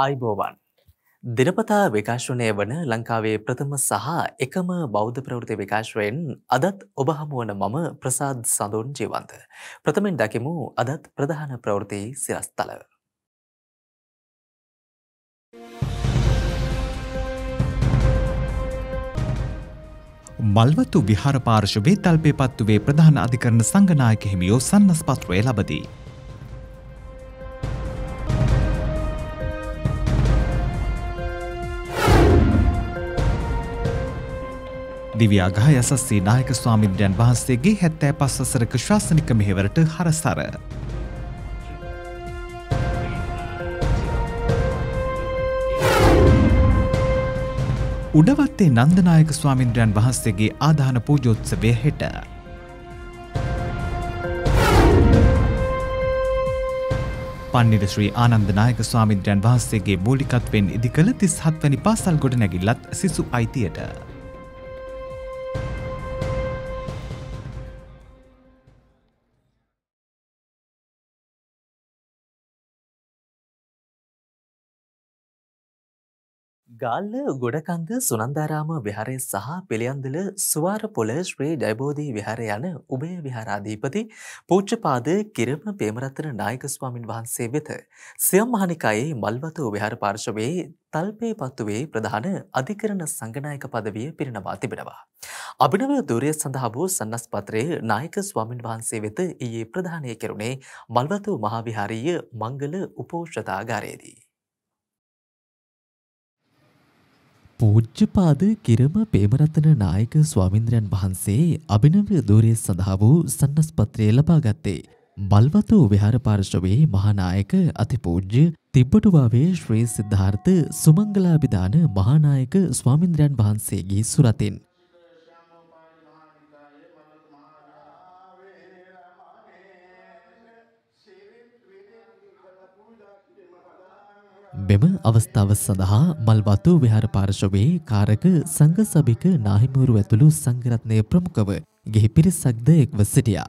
ආයිබෝවන්. දිනපතා විකාශවනය වන ලංකාවේ ප්‍රථම සහ එකම බෞද්ධ ප්‍රවෘති විකාශවයෙන් අදත් ඔබ හමුවන මම ප්‍රසාද් සඳුන් ජීවන්ත. ප්‍රථමෙන් දකිමු අදත් ප්‍රධාන ප්‍රවෘති සිරස්තල. මල්වතු විහාර පාර්ශවේ තල්පේ පත්තුවේ ප්‍රධාන අධිකරන සංගනායක හිමියෝ සන්නස් පත්‍රය ලබදී. දිව්‍යාගහ යසස්සී නායක ස්වාමින්ද්‍රයන් වහන්සේගේ හැත්තෑ පස් වසරක ශාසනික මෙහෙවරට හරසර. උඩවත්තේ නන්දනායක ස්වාමින්ද්‍රයන් වහන්සේගේ ආධාන පූජෝත්සවය හෙට. පන්නිර ශ්‍රී ආනන්දනායක ස්වාමින්ද්‍රයන් වහන්සේගේ මූලිකත්වෙන් ඉදිකළ තිස් හත්වැනි පාසල් ගොඩ නැගිල්ලත් සිසු අයිතියට. ගාල්ල ගොඩකන්ද සුනන්දාරාම විහාරය සහ පිළියන්දල ස්වාරපොල ශ්‍රී ජයබෝධී විහාරය යන උබේ විහාරාධීපති පූච්චපාද කිරම පේමරත්තන නායක ස්වාමින් වහන්සේ වෙත. සියම් මහනිකායේ මල්වතු විහාර පාර්ශවයේ තල්පේ පත්තුවේ ප්‍රධාන අධිකරණ සංගනායක පදවිය පිරිනවා තිබෙනවා. අභිනව දුරය සඳහා වූ සන්නස් පත්‍රයේ නායක ස්වාමින් වහන්සේ වෙත ඊයේ ප්‍රධානය කෙරුණේ මල්වතු මහාවිහාරීය මංගල උපෝෂතාගාරයේදී. පූජ්ජපාද කිරම පේමරතන නායක ස්වාමින්ද්‍රයන් වහන්සේ අභිනව ධූරය සඳහා වූ සන්නස්පත්‍රය ලබා ගත්තේ. බල්වතු විහාර පාර්ශ්වයේ මහානායක අතිපූජ්‍ය තිබ්බටුවාවේ ශ්‍රී සිද්ධාර්ථ සුමංගලාභිදාන මහානායක ස්වාමින්ද්‍රයන් වහන්සේගේ සුරතින්. මෙම අවස්ථාව සඳහා මල්වතු විහාර පාර්ශවයේ කාරක සංඝ සභික නාහිමිවරු ඇතුළු සංඝරත්නය ප්‍රමුඛව ගිහි පිරිසක්ද එක්ව සිටියා.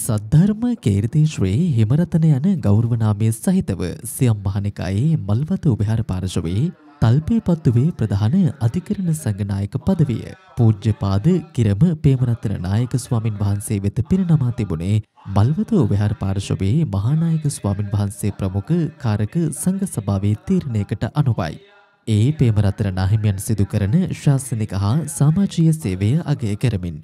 සද්ධර්ම කේර්තිශ්‍රයේ හිමරතන යන ගෞරවනාමය සහිතව සියම් මහනිකායේ මල්වතු විහාර පාර්ශවයේ තල්පේ පත්තුවේ ප්‍රධාන අධිකරණ සංගනායක පදවිය පූජ්‍යපාද කිරම පේමරත්තන නායක ස්වාමින් වහන්සේ වෙත පිරිනමා තිබුණේ මල්වතෝ විහාර පාර්ශවයේ මහානායක ස්වාමින් වහන්සේ ප්‍රමුඛ කාරක සංඝ සභාවේ තීරණයකට අනුවයි. ඒ පේමරත්තන නාහිමියන් සිදු කරන ශාසනික හා සමාජීය සේවය අගය කරමින්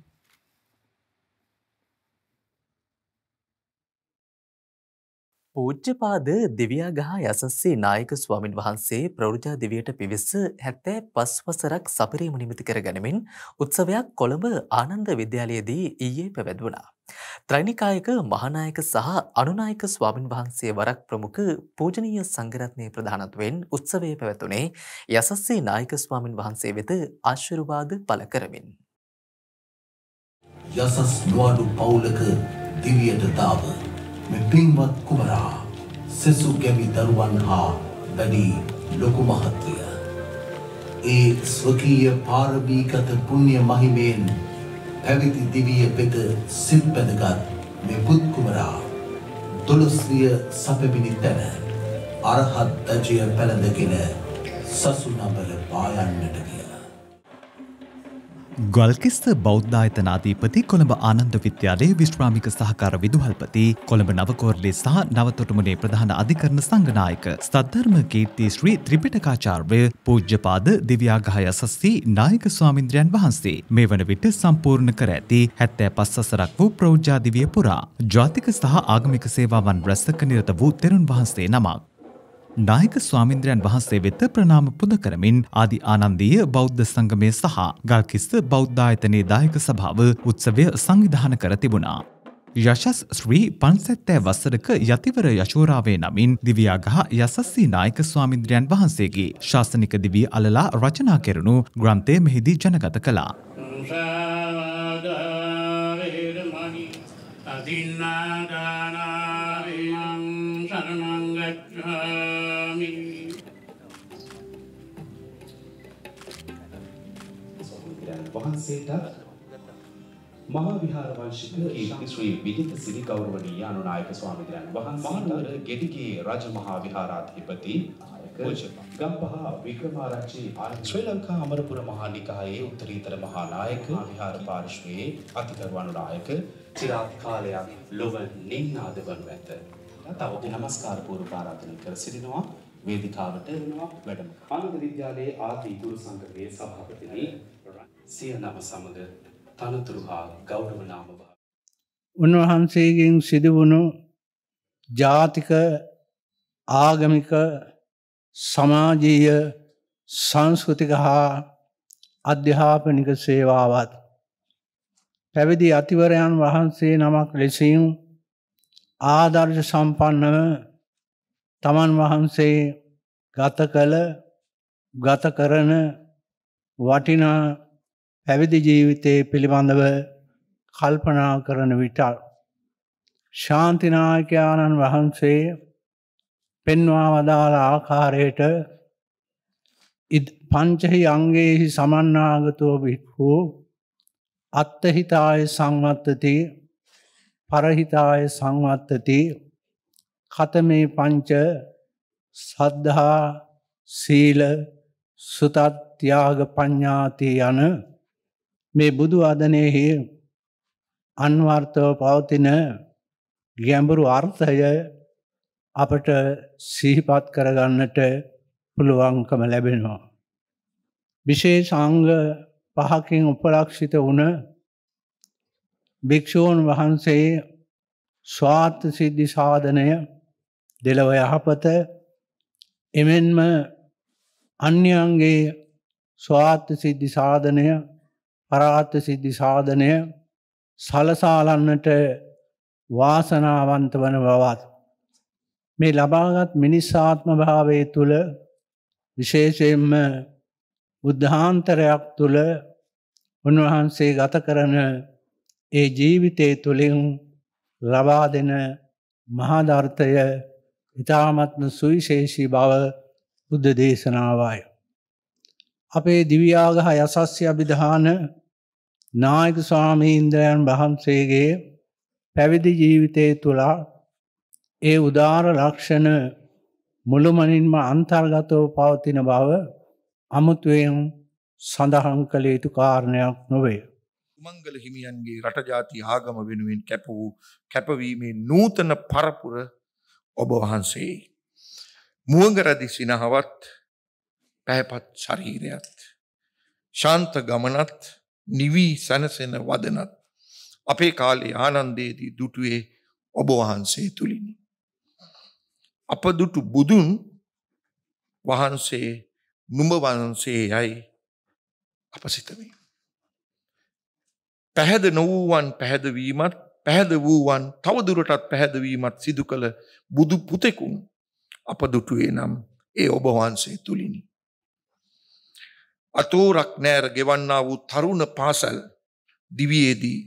පූජ්ජපාද දෙවියාගහ යසස්සේ නායක ස්වාමින් වහන්සේ ප්‍රෞෘජා දෙවියට පිවිස්ස හැත්තෑ පස් වසරක් සපරීම නිමිති කර ගැනමින් උත්සවයක් කොළඹ ආනන්ද විද්‍යාලයේදී ඊයේ පැවැදවනා. ත්‍රයිනිකායක මහනායක සහ අනුනායක ස්වාමින් වහන්සේ වරක් ප්‍රමුඛ පූජනීය සංගරත්නය ප්‍රධානත්වෙන් උත්සවය පැවැතුනේ යසස්සේ නායක ස්වාමින් වහන්සේ වෙත ආශ්ශරුවාද පල කරමින්. යසස් දුවඩු පවුලක දිවියට දාව. මේ පින්වත් කුමරා සෙසු ගැමි දරුවන් හා වැඩි ලොකු මහත්විය. ඒ ස්වකීය පාරමීගත පුණ්‍ය මහිමයෙන් පැවිදි දිවිය වෙත සිත් පැදගත් මේ පුත් කුමරා දොළොස්විය සැපබිනි තැන අරහත් ධජය පැළඳගෙන සසුනබල පායන්නට ගල්කිස්ස බෞද්ධායතනාධීපති කොළඹ ආනන්ද විද්‍යාලයේ විශ්‍රාමික සහකාර විදුහල්පති කොළඹ නවකෝරලේ සහ නවතොටුමනේ ප්‍රධාන අධිකරණ සංගනායක සද්ධර්ම කීර්ති ශ්‍රී ත්‍රිපිටකාචාර්ය පූජ්‍යපාද දිව්‍යාගහය සස්සී නායක ස්වාමින්ද්‍රයන් වහන්සේ මේ වන විට සම්පූර්ණ කර ඇති හැත්තෑ පස් සසරක් වූ ප්‍රෞජ්ජාදිවිය පුරා ජාතික සහ ආගමික සේවාවන් රැස්සක නිරත වූ තෙරුන් වහන්සේ නමක්. නායක ස්වාමින්ද්‍රයන් වහන්සේ වෙත ප්‍රණාම පුද කරමින් ආදි ආනන්දීය බෞද්ධ සංගමය සහ ගල්කිස්ස බෞද්ධායතනයේ දායක සභාව උත්සවය සංවිධාන කර තිබුණා. යශස් ශ්‍රී පන්සැත්තෑ වසරක යතිවර යශෝරාවේ නමින් දිවියාගහ යසස්සී නායක ස්වාමින්ද්‍රයන් වහන්සේගේ ශාසනික දිවී අලලා රචනා කෙරුණු ග්‍රන්ථය මෙහිදී ජනගත කළා. අදින්නාගා වහන්සේට මහා විහාර වංශික කීර්ති ශ්‍රී විජිත සිරි ගෞරවනීය අනුනායක ස්වාමීන් වහන්සේට ගෙඩිගේ රජ මහා විහාරාධිපති පූජක ගම්පහ වික්‍රමාරච්චි ශ්‍රී ලංකා අමරපුර මහා නිකායේ උත්තරීතර මහා නායක විහාර පාර්ශ්වයේ අතිගරු අනුනායක চিරාත් කාලයක් ලොව නින්නාද වනු ඇත. තවද নমස්කාර පූර්ව ආරාධනා කර සිටිනවා වේදිකාවට වැඩම. ආනන්ද විද්‍යාලයේ ආදී ගුරු සංගමයේ සභාපතිනි සිය නම සමඟ තනතුරු හා ගෞරවනාම උන්වහන්සේගෙන් සිදුවුණු ජාතික ආගමික සමාජීය සංස්කෘතික හා අධ්‍යාපනික සේවාවත් පැවිදි අතිවරයන් වහන්සේ නමක් ලෙසින් ආදර්ශ සම්පන්නව තමන් වහන්සේ ගත කළ ගත කරන වටිනා පැවිදි ජීවිතයේ පිළිබඳව කල්පනා කරන විටල්. ශාන්තිනායකයාණන් වහන්සේ පෙන්වා වදාළ ආකාරයට පංචහි අංගේහි සමන්නාගතෝ බික්හු අත්තහිතාය සංවත්තති පරහිතාය සංවත්තති කතමේ පංච සද්ධහා සීල සුතත්්‍යයාග ප්ඥාති යන මේ බුදු ආදනයෙහි අන්වර්ථව පවතින ගැඹුරු අර්ථය අපට සිහිපත් කරගන්නට පුළුවන්කම ලැබෙනවා. විශේෂ අංග පහකින් උපලක්ෂිත වුණ භික්‍ෂූන් වහන්සේ ස්වාර්ථ සිද්ධි සාධනය දෙලව යහපත එමෙන්ම අන්‍යන්ගේ ස්වාර්ථ සිද්ධි සාධනය පරාත්‍ය සිද්ධි සාධනය සලසාලන්නට වාසනාවන්ත වන බවත්. මේ ලබාගත් මිනිස්සාත්ම භාවය තුළ විශේෂයෙන්ම බුද්ධාන්තරයක් තුළ උන්වහන්සේ ගත කරන ඒ ජීවිතය තුළින් ලබා දෙන මහාධර්ථය ඉතාමත්ම සුවිශේෂී බව බුද්ධ දේශනාවාය. අපේ දිවියාගහ යසස්්‍ය අභිධාන නායක ස්වාමීන්ද්‍රයන් වහන්සේගේ පැවිදි ජීවිතය තුළා ඒ උදාර ලක්ෂණ මුළුමනින්ම අන්තර්ගතව පවතින බව අමුතුවෙන් සඳහන් කළ යුතු කාරණයක් නොවේ. උමංගල හිමියන්ගේ රටජාති ආගම වෙනුවෙන් කැප වූ කැපවීමේ නූතන පරපුර ඔබ වහන්සේ. මුවගරදි සිනහවත් පැහැපත් ශරීරයත් ශාන්ත ගමනත් නිවී සැනසෙන වදනත් අපේ කාලේ ආනන්දේදී දුටුවේ ඔබ වහන්සේ තුලිනි. අප දුටු බුදුන් වහන්සේ නුඹ වහන්සේ යයි අප සිතමි. පැහැද නොවූවන් පැහැදවීමත් පැහැද වූවන් තවදුරටත් පැහැදවීමත් සිදු කළ බුදු පුතෙකුන් අප දුටුවේ නම් ඒ ඔබ වහන්සේ තුලිනි. අතෝරක් නෑර ගෙවන්නා වූ තරුණ පාසල් දිවියේදී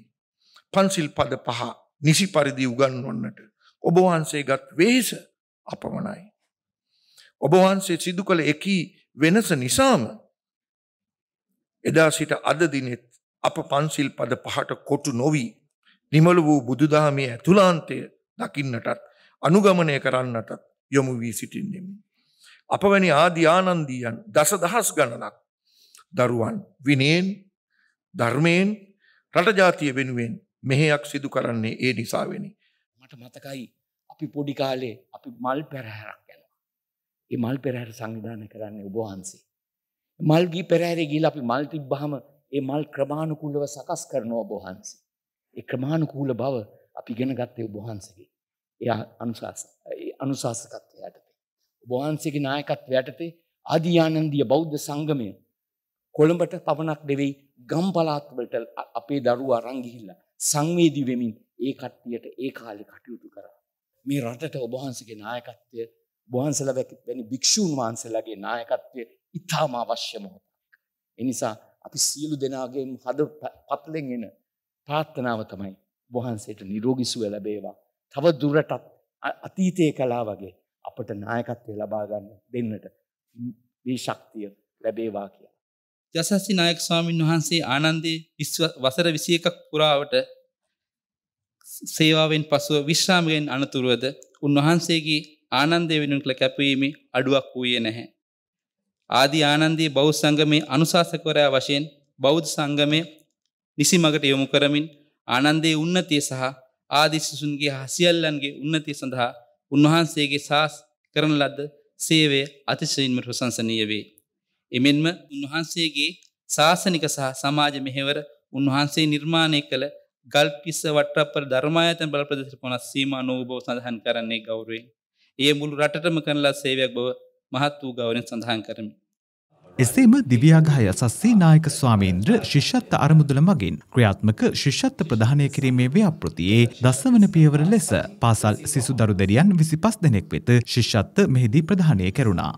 පන්සිල් පද පහ නිසි පරිදි උගන්වන්නට ඔබවහන්සේගත් වේස අපමණයි. ඔබවහන්සේ සිදු කළ එකී වෙනස නිසාම එදා සිට අදදිනෙත් අප පන්සිල් පද පහට කොටු නොවී නිමල වූ බුදුදහමේ ඇතුලාන්තය දකින්නටත් අනුගමනය කරන්නටත් යොමු වී සිටින්නෙමි. අප වැනි ආදී ආනන්දීයන් දස දහස් ගණනක් දරුවන් විනයෙන් ධර්මයෙන් රටජාතිය වෙනුවෙන් මෙහෙයක් සිදු කරන්නේ ඒ නිසාවෙනි. මට මතකයි අපි පොඩි කාලේ අපි මල් පෙරහැරක් යනවා. ඒ මල් පෙරහැර සංවිධානය කරන්නේ ඔබ වහන්සේ. මල්ගී පෙරහැරේ ගිහිල්ලා අපි මල් තිබ්බහම ඒ මල් ක්‍රමානුකූලව සකස් කරනවා ඔබ වහන්සේ. ඒ ක්‍රමානුකූල බව අපි ඉගෙන ගත්තේ ඔබ වහන්සේගේ. එයා අනුශාස ඒ අනුශාසකත්වයට. ඔබ වහන්සේගේ නායකත්වයට ආදී ආනන්දිය බෞද්ධ සංගමය කොළඹට පමණක් නෙවෙයි ගම්පලාත්වලට අපේ දරුවා රංගිහිල්ලා සංවේදී වෙමින් ඒ කට්ටියට ඒ කාලේ කටයුතු කරා. මේ රටට ඔබ වහන්සේගේ නායකත්වය වහන්සලා වැනි භික්ෂූන් වහන්සේලාගේ නායකත්වය ඉතාම අවශ්‍ය මොහොතක්. ඒ නිසා අපි සියලු දෙනාගේම හද පතලෙන් එන ප්‍රාර්ථනාව තමයි වහන්සේට නිරෝගී සුව ලැබේවා. තව දුරටත් අතීතයේ කලා වගේ අපට නායකත්වය ලබා ගන්න දෙන්නට මේ ශක්තිය ලැබේවා කියලා යසස්සි නායක ස්වාමීන් වහන්සේ ආනන්දේ වසර විසියකක් පුරාවට සේවාවෙන් පසුව විශ්‍රාමයෙන් අනතුරුවද උන්වහන්සේගේ ආනන්දය වෙනුන් කළ කැපවීමේ අඩුවක් වූයේ නැහැ. ආදී ආනන්දී බෞද් සංගමේ අනුශාසකවරයා වශයෙන් බෞද්ධ සංගමය නිසි මඟට යොමු කරමින් ආනන්දේ උන්නතිය සහ ආදිශිසුන්ගේ හසිියල්ලන්ගේ උන්නතිය සඳහා උන්වහන්සේගේ ශාස් කරන ලද්ද සේවය අතිශයින්ම ප්‍රසංසනීය වේ. එමෙන්ම උන්වහන්සේගේ ශාසනික සහ සමාජ මෙහෙවර උන්වහන්සේ නිර්මාණය කළ ගල් පිස්ස වටපර ධර්මායතන බල ප්‍රදේශ පොනස් සීම අනෝභව සඳහන් කරන්නේ ගෞරවෙන්. ඒ මුළු රටටම කරලා සේවයක් බව මහත් වූ ගෞරෙන් සඳහන් කරමි. එසේම දිවියාගහය සස්සේ නායක ස්වාමීන්ද්‍ර ශිෂ්‍යත්ත අරමුදල මගින් ක්‍රියාත්මක ශිෂ්‍යත්ත ප්‍රධානය කිරීමේ ව්‍යාපෘතියේ දස්සවන පියවර ලෙස පාසල් සිසු දරු දෙරියන් විසි පස් දෙනෙක් වෙත ශිෂ්‍යත්ත මෙහිදී ප්‍රධානය කරුණා.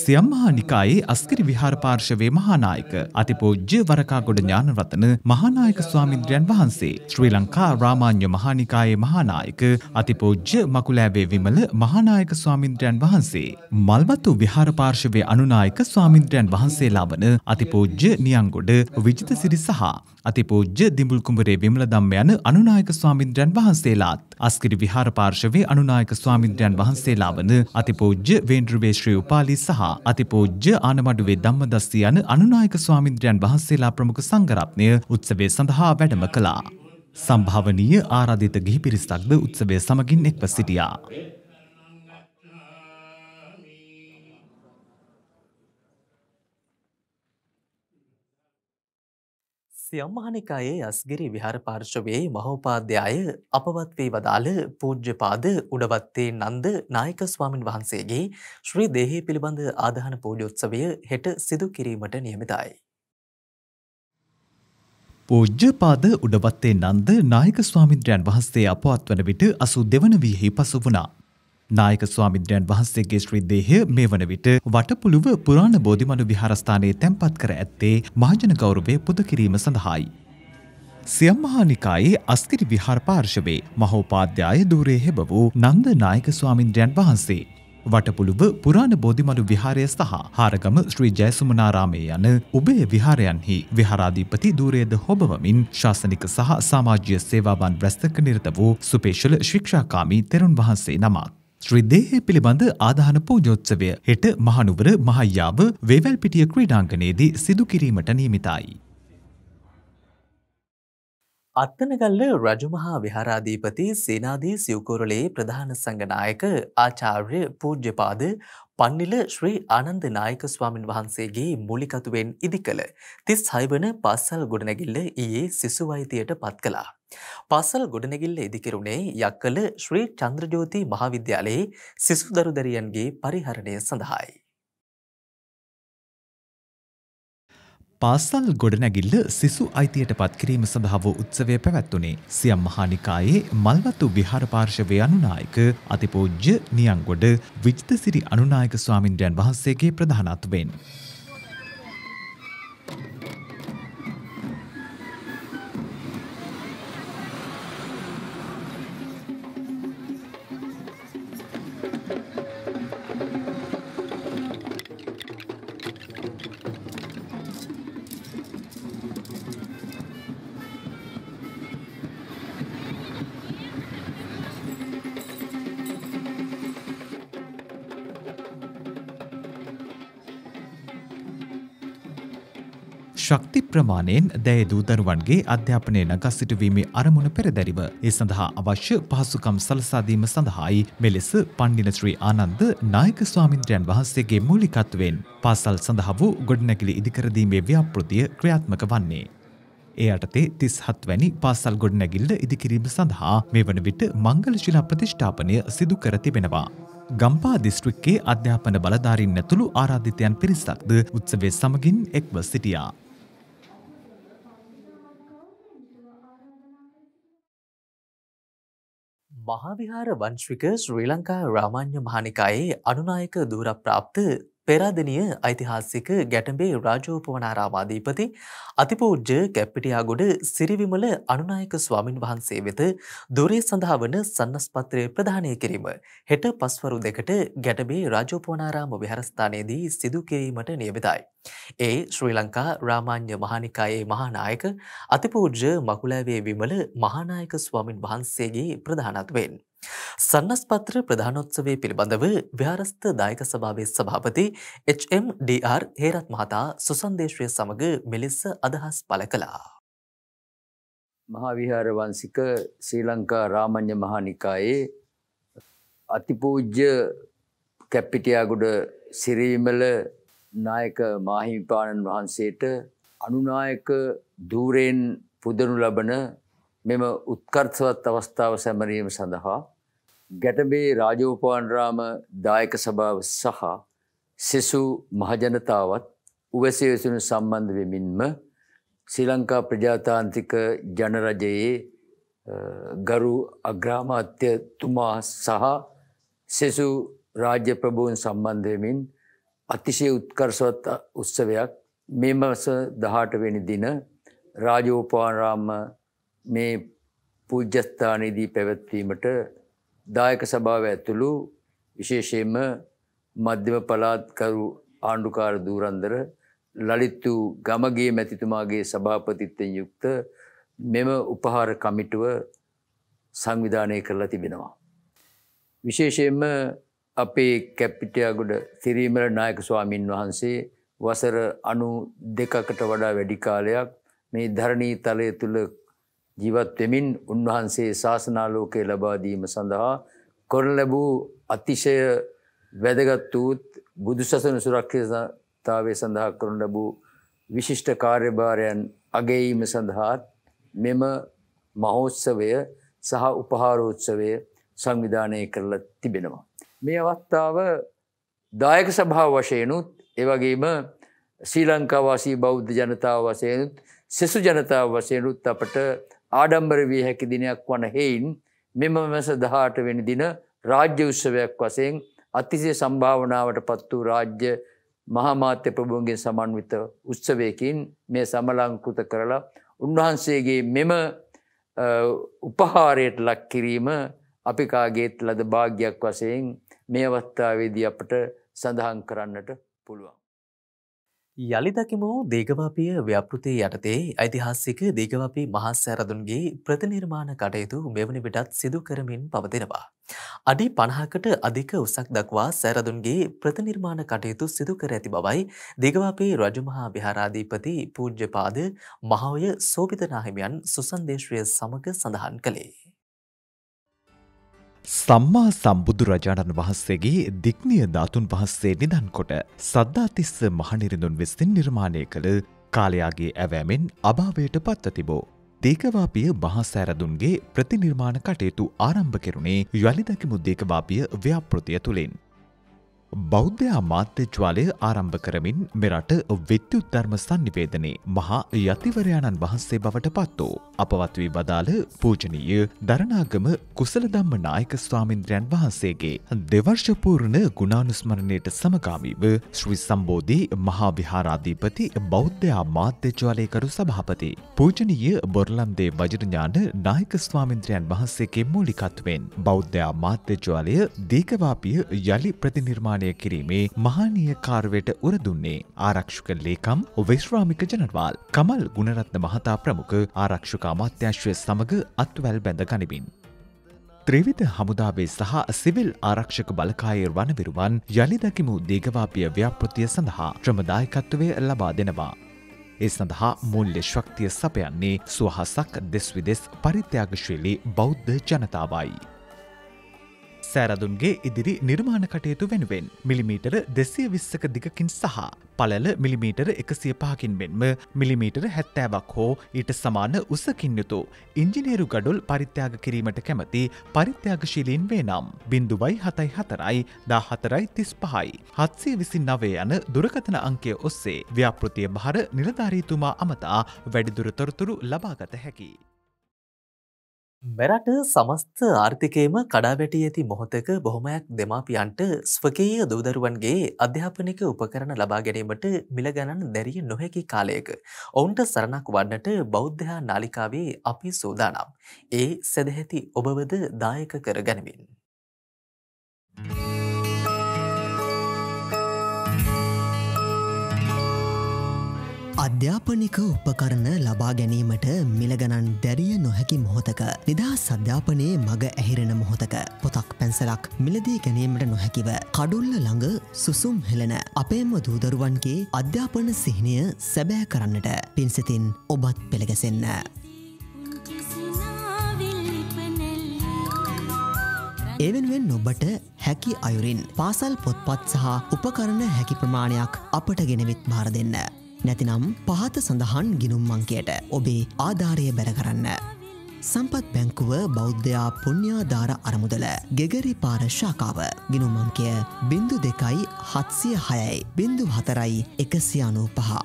සියම්මහා නිකායේ අස්කිරි විහාර පාර්ශවයේ මහානායක අතිපූජ්‍ය වරකාගොඩ ඥානරතන මහානායක ස්වාමින්ද්‍රයන් වහන්සේ ශ්‍රී ලංකා රාමාඤ්ඤ මහානිකායේ මහානායක අතිපූජ්‍ය මකුලෑවේ විමල මහානායක ස්වාමින්ද්‍රයන් වහන්සේ මල්වතු විහාර පාර්ශවයේ අනුනායක ස්වාමින්ද්‍රයන් වහන්සේලා වන අතිපූජ්‍ය නියංගොඩ විජිතසිරි සහ අතිපූජ්‍ය දිඹුල් කුඹරේ විමල ධම්ම යන අනුනායක ස්වාමින්ද්‍රයන් වහන්සේලාත් අස්කිරි විහාර පාර්ශවයේ අනුනායක ස්වාමින්ද්‍රයන් වහන්සේලා වන අතිපූජ්‍ය වේන්ද්‍රවේශ්‍රී උපාලි සහ හා අතිපූජ්‍ය ආනමඩුවේ ධම්මදස්ති යන අනුනායක ස්වාමින්ද්‍රයන් වහන්සේලා ප්‍රමුඛ සංඝරත්නය උත්සවය සඳහා වැඩම කළා. සම්භාවනීය ආරාධිත ගිහි පිරිසක්ද උත්සවය සමගින් එක්ව සිටියා. සියම්මානිකායේ අස්ගිරි විහාර පාර්ශවයේ මහෝපාද්‍යය අපවත් වී වදාළ පූජ්‍යපාද උඩවත්තේ නන්ද නායක ස්වාමින් වහන්සේගේ ශ්‍රී දේහය පිළිබඳ ආදාහන පූජෝත්සවය හෙට සිදු කිරීමට නියමිතයි. පූජ්‍යපාද උඩවත්තේ නන්ද නායක ස්වාමින්ද්‍රයන් වහන්සේ අපවත් වන විට අසු දෙවන වීහි පසු වුණා. නායක ස්වාමින්ද්‍රයන් වහන්සේගේ ශ්‍රී දේහය මේ වන විට වටපුළුව පුරාණ බෝධිමනු විහාරස්ථානයේ තැන්පත් කර ඇත්තේ මහජන ගෞරවය පුද කිරීම සඳහායි. සියම්මහානිකායේ අස්කිරි විහාර පාර්ශවේ මහෝපාද්‍යය ධූරය හෙබ වූ නන්ද නායක ස්වාමින්ද්‍රයන් වහන්සේ. වටපුළුව පුරාණ බෝධිමලු විහාරය සහ හාරගම ශ්‍රී ජයසුමනාරාමය යන උබේ විහාරයන්හි විහාරාධීපති ධූරයද හොබවමින් ශාසනික සහ සාමාජ්‍ය සේවාවන් බ්‍රස්ථක නිරත වූ සුපේශල ශික්ෂාකාමී තෙරුන් වහන්සේ නමක්. ශ්‍රද්ධේය පිළිබඳ ආධාන පූජෝත්සවය හෙට මහනුවර මහයියාව වේවැල්පිටිය ක්‍රීඩාංගණයේදී සිදු කිරීමට නියමිතයි. අත්තනගල්ල රජමහා විහාරාධීපති සේනාදී සිව්කෝරලේ ප්‍රධාන සංගනායක ආචාර්ය පූජ්‍යපාද පන්නිල ශ්‍රී ආනන්ද නායක ස්වාමින් වහන්සේගේ මුලිකතුවෙන් ඉදි කළ තිස් හයිවන පස්සල් ගොඩනැගිල්ල ඊයේ සිසුවයිතියට පත් කලා. පාසල් ගොඩනැගිල්ල ඉදිකෙරුණේ යක්කල ශ්‍රී චන්ද්‍රජෝති මහාවිද්‍යාලයේ සිසු දරුදරියන්ගේ පරිහරණය සඳහායි. පාසල් ගොඩනැගිල්ල සිසු අයිතියට පත්කිරීම සඳහා වූ උත්සවය පැවැත්වුණේ සියම් මහානිකායේ මල්වතු විහාරපාර්ශවය අනුනායක අතිපූජ්‍ය නියංගොඩ විජිතසිරි අනුනායක ස්වාමින්ද්‍රයන් වහන්සේගේ ප්‍රධානත්වෙන්. ශක්ති ප්‍රමාණයෙන් දැයදූ දරුවන්ගේ අධ්‍යාපනය නගස් සිටුවීමේ අරමුණ පෙරදැරිව ඒ සඳහා අවශ්‍ය පහසුකම් සලසාදීම සඳහායි මෙලෙස පණ්ඩින ශ්‍රී ආනන්ද නායක ස්වාමින්ද්‍රයන් වහන්සේගේ මූලිකත්වයෙන් පාසල් සඳහා වූ ගොඩනැගිලි ඉදිකරදීමේ ව්‍යාපෘතිය ක්‍රියාත්මක වන්නේ. ඒ අටතේ තිස් හත්වැනි පාසල් ගොඩනැගිල්ල ඉදිකිරීම සඳහා මේ වන විට මංගල ශිලා ප්‍රතිෂ්ඨාපනය සිදු කර තිබෙනවා. ගම්පා දිස්ත්‍රික්කේ අධ්‍යාපන බලධාරින් ඇතුළු ආරාධිතයන් පිරිසක්ද උත්සවේ සමගින් එක්ව සිටියා. මහාවිහාර වංශ්වික ශ්‍රී ලංකා රාමාන්‍ය මහනිකායේ අනුනායක දූරප්‍රාප්ත පෙරාදනිය ඓතිහාසික ගැටඹේ රාජෝපවනාරාමාධීපති අතිපූජ්ජ කැප්පිටියාගොඩ සිරිවිමල අනුනායක ස්වාමින් වහන්සේ වෙත දුරේ සඳහා වන සන්නස්පත්‍රය ප්‍රධානය කිරීම හෙට පස්වරු දෙකට ගැටබේ රාජෝපවනාරාම විහාරස්ථානයේදී සිදු කිරීමට නියමිතයි. ඒ ශ්‍රී ලංකා රාමාඤ්‍ය මහානිකායේ මහානායක අතිපූජ්ජ මකුලෑවේ විමල මහානායක ස්වාමින් වහන්සේගේ ප්‍රධානත්වයෙන්. සන්නස්පත්‍ර ප්‍රධානොත්සවේ පිළිබඳව ව්‍යාරස්ථ දායක සභාවේ සභාපති HMDR හේරත් මහතා සුසන්දේශය සමග මෙලෙස අදහස් පළ කළා. මහා විහාර වංශික ශ්‍රී ලංකා රාමඤ්ඤ මහානිකායේ අතිපූජ්‍ය කැප්පිටියාගොඩ සිරිවිමල නායක මාහිමිපාණන් වහන්සේට අනුනායක ධූරයෙන් පුදනු ලබන මෙම උත්කර්ෂවත් අවස්ථාව සැමරීම සඳහා ගැටබේ රාජෝපාන්රාම දායක සභාව සහ සෙසු මහජනතාවත් උවසේසුණු සම්බන්ධ වෙමින්ම ශ්‍රී ලංකා ප්‍රජාතාන්තික ජනරජයේ ගරු අග්‍රාමාත්‍යතුමා සහ සෙසු රාජ්‍ය ප්‍රභූන් සම්බන්ධයමින් අතිශය උත්කර්ෂවත් උත්සවයක් මේ මස දහටවෙනි දින රාජෝපාරාම මේ පූජ්‍යස්ථානයේදී පැවැත්වීමට දායක සභාව ඇතුළු විශේෂයෙන්ම මධ්‍යම පලාත්කරු ආණ්ඩුකාර දූරන්දර ලලිත්තු ගමගේ මැතිතුමාගේ සභාපතිත්තෙන් යුක්ත මෙම උපහාර කමිටුව සංවිධානය කරලා තිබෙනවා. විශේෂයෙන්ම අපේ කැප්පිටයාගොඩ තිරීමල නායක ස්වාමීන් වහන්සේ වසර අනු දෙකකට වඩා වැඩිකාලයක් මේ ධරණී තලය තුළ ජීවත් වෙමින් උන්වහන්සේ ශාසනාලෝකය ලබා දීම සඳහා කරන ලැබූ අතිශය වැදගත් වූත් බුදුසසුන සුරක්ෂිතතාවය සඳහා කරන ලැබූ විශිෂ්ට කාර්යභාරයන් අගෙයීම සඳහා මෙම මහෝත්සවය සහ උපහාරෝත්සවය සංවිධානය කරලා තිබෙනවා. මේ අවස්ථාව දායක සභාව වශයනුත් එවගේම ශ්‍රී ලංකාවාසී බෞද්ධ ජනතාව වසයනුත් සෙසු ජනතාව වසයනුත් අපට ආඩම්බර විය හැකි දිනයක් වන හෙයින් මෙම මැස දහට වෙනි දින රාජ්‍ය උත්සවයක් වසයෙන් අතිසේ සම්භාවනාවට පත් වූ රාජ්‍ය මහාමාත්‍ය ප්‍රභූන්ගෙන් සමන්විත උත්සවයකින් මේ සමලංකෘත කරලා උන්වහන්සේගේ මෙම උපහාරයට ලක් කිරීම අපිකාගේත් ලද භාග්‍යයක් වසයෙන් මේ අවස්ථාවේදී අපට සඳහන් කරන්නට පුළුවන්. යළිදකිමු දේගවාපිය ව්‍යපෘතිය යටතේ ඓතිහාසික දේගවපී මහස්සෑරදුන්ගේ ප්‍රතිනිර්මාණ කටයුතු මෙවනි විටත් සිදු කරමින් පවතිනවා. අඩි පණහකට අධික උසක් දක්වා සෑරදුන්ගේ ප්‍රතිනිර්මාණ කටයුතු සිදු කර ඇති බවයි දෙගවාපේ රජමහා විහාරාධීපති පූජ්‍යපාද මහෝය සෝභිතනාහිමියන් සුසන්දේශවය සමග සඳහන් කළේ. සම්මා සම්බුදුරජාණන් වහන්සේගේ දික්නිය ධාතුන් වහන්සේ නිදන් කොට සද්ධාතිස්ස මහනිරිඳුන් විසින් නිර්මාණය කළ කාලයාගේ ඇවෑමෙන් අභාවයට පත්ව තිබෝ. දේකවාපිය බහසෑරදුන්ගේ ප්‍රතිනිර්මාණ කටයුතු ආරම්භ කෙරුණේ යළිදැකිමුත් දේකවාපිය ව්‍යාපෘතිය තුළින්. බෞද්ධයා මාත්‍යච්වාලය ආරම්භ කරමින් මෙරට විද්‍යුත් ධර්ම සන්නිවේදනයේ මහා යතිවරයාණන් වහන්සේ බවට පත් වූ අපවත් වී වදාළ පූජනීය දරණාගම කුසලධම්ම නායක ස්වාමින්ද්‍රයන් වහන්සේගේ දෙවර්ෂ පූර්ණ ගුණානුස්මරණයට සමගාමීව ශ්‍රී සම්බෝධි මහා විහාරාධිපති බෞද්ධයා මාත්‍යච්වාලයකරු සභාපති පූජනීය බොරලන්දේ වජිරඥාන නායක ස්වාමින්ද්‍රයන් වහන්සේගේ මූලිකත්වෙන් බෞද්ධයා මාත්‍යච්වාලය දීකවාපිය යළි ප්‍රතිනිර්මාණ නිර්මාණය කිරීමේ මහනීය කාර්වයට උරදුන්නේ ආරක්ෂක ලේකම් විශ්‍රාමික ජනටවාල් කමල් ගුණරත්න මහතා ප්‍රමුඛ ආරක්ෂක අමාත්‍යශ්වය සමඟ අත්වැල් බැඳ ගනිමින්. ත්‍රිවිධ හමුදාවේ සහ සිවිල් ආරක්ෂක බලකායේ වනවිරුවන් යළිදකිමු දීගවාපිය ව්‍යාපෘතිය සඳහා ශ්‍රමදායකත්වය ලබා දෙනවා. ඒ සඳහා මුල්්‍ය ශක්තිය සපයන්නේ සුවහසක් දෙස් විදෙස් පරිත්‍යාගශීලී බෞද්ධ ජනතාවයි. සෑරදුන්ගේ ඉදිරි නිර්මාණ කටයුතු වෙනුවෙන් මිලිමීටර දෙසිය විස්සක දිගකින් සහ පළල මිලිමීටර එකසිය පහකින් මෙන්ම මිලිමීටර හැත්තෑවක් හෝ ඊට සමාන උසකින් යුතු ඉංජිනේරු ගඩොල් පරිත්‍යාග කිරීමට කැමති පරිත්‍යාගශීලීන් වේ නම් බිඳුවයි හතයි හතරයි දා හතරයි තිස් පහයි හත්සේ විසි නවේ යන දුරකතන අංකය ඔස්සේ ව්‍යාපෘතිය භාර නිලධාරීතුමා අමතා වැඩිදුරතොරතුරු ලබාගත හැකි. මෙරට සමස්ත ආර්ථිකයම කඩාවැටී ඇති මොහොතක බොහොමයක් දෙමාපියන්ට ස්වකීය දූදරුවන්ගේ අධ්‍යාපනික උපකරණ ලබා ගැනීමට මිලගණන් දැරිය නොහැකි කාලයක. ඔවුන්ට සරණක් වන්නට බෞද්ධයා නාලිකාවේ අපි සූදානම්. ඒ සැදැහැති ඔබවද දායක කර ගැනවින්. Thank you. අධ්‍යාපනික උපකරණ ලබා ගැනීමට මිලගණන් දැරිය නොහැකි මොහොතක නිදා සධ්‍යාපනයේ මග ඇහිරෙන මොහොතක පොතක් පැන්සලක් මිලදී ගැනීමට නොහැකිව කඩුල්ල ළඟ සුසුම් හෙලෙන අපේම දූදරුවන්ගේ අධ්‍යාපන සිහිනය සැබෑ කරන්නට පින්සිතින් ඔබත් පෙළගසෙන්න. එවෙන්වෙන් ඔබට හැකි අයුරින් පාසල් පොත්පත් සහ උපකරණ හැකි ප්‍රමාණයක් අපට ගෙනවිත් බාර දෙන්න. නැතිනම් පහත සඳහන් ගිනුම් මංකයට ඔබේ ආධාරය බැරකරන්න. සම්පත් බැංකුව බෞද්ධයා පුුණ්්‍යාධාර අරමුදල ගෙගරි පාර ශාකාව ගිනුම්මංකය බිඳු දෙකයි හත්සිය හයයි බිඳු හතරයි එකසියානෝ පහා.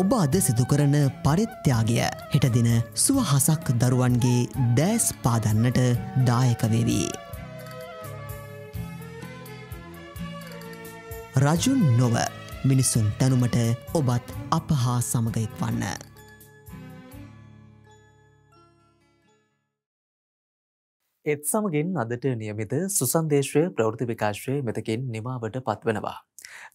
ඔබ අද සිදුකරන පරිත්‍යාගය හෙටදින සුවහසක් දරුවන්ගේ දෑස් පාදන්නට දායකවෙවී. රජුන් නොව මිනිසුන් තැනුමට ඔබත් අප හා සමඟයෙක් වන්න. එත් සමගින් අදට නියමිත සුසන්දේශවය ප්‍රවෘති විකාශවය මෙතකින් නිමාවට පත්වනවා.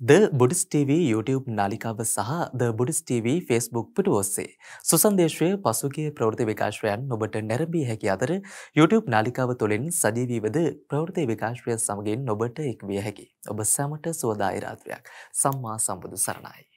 ද බොඩිස් TV YouTube නාලිකාව සහ ද බොඩිස් TV ෆස්බුක් පිට ඔස්සේ සුසන්දේශවය පසුගේ ප්‍රවෘති විකාශවයන් නොබට නැරබී හැකි අතර YouTube නාලිකාව තුළින් සජීවීවද ප්‍රවෘති විකාශවය සමගින් නොබට එක් විය හැකි ඔබ සැමට සෝදායිරාත්වයක් සම්මා සම්බුදු සරණයි.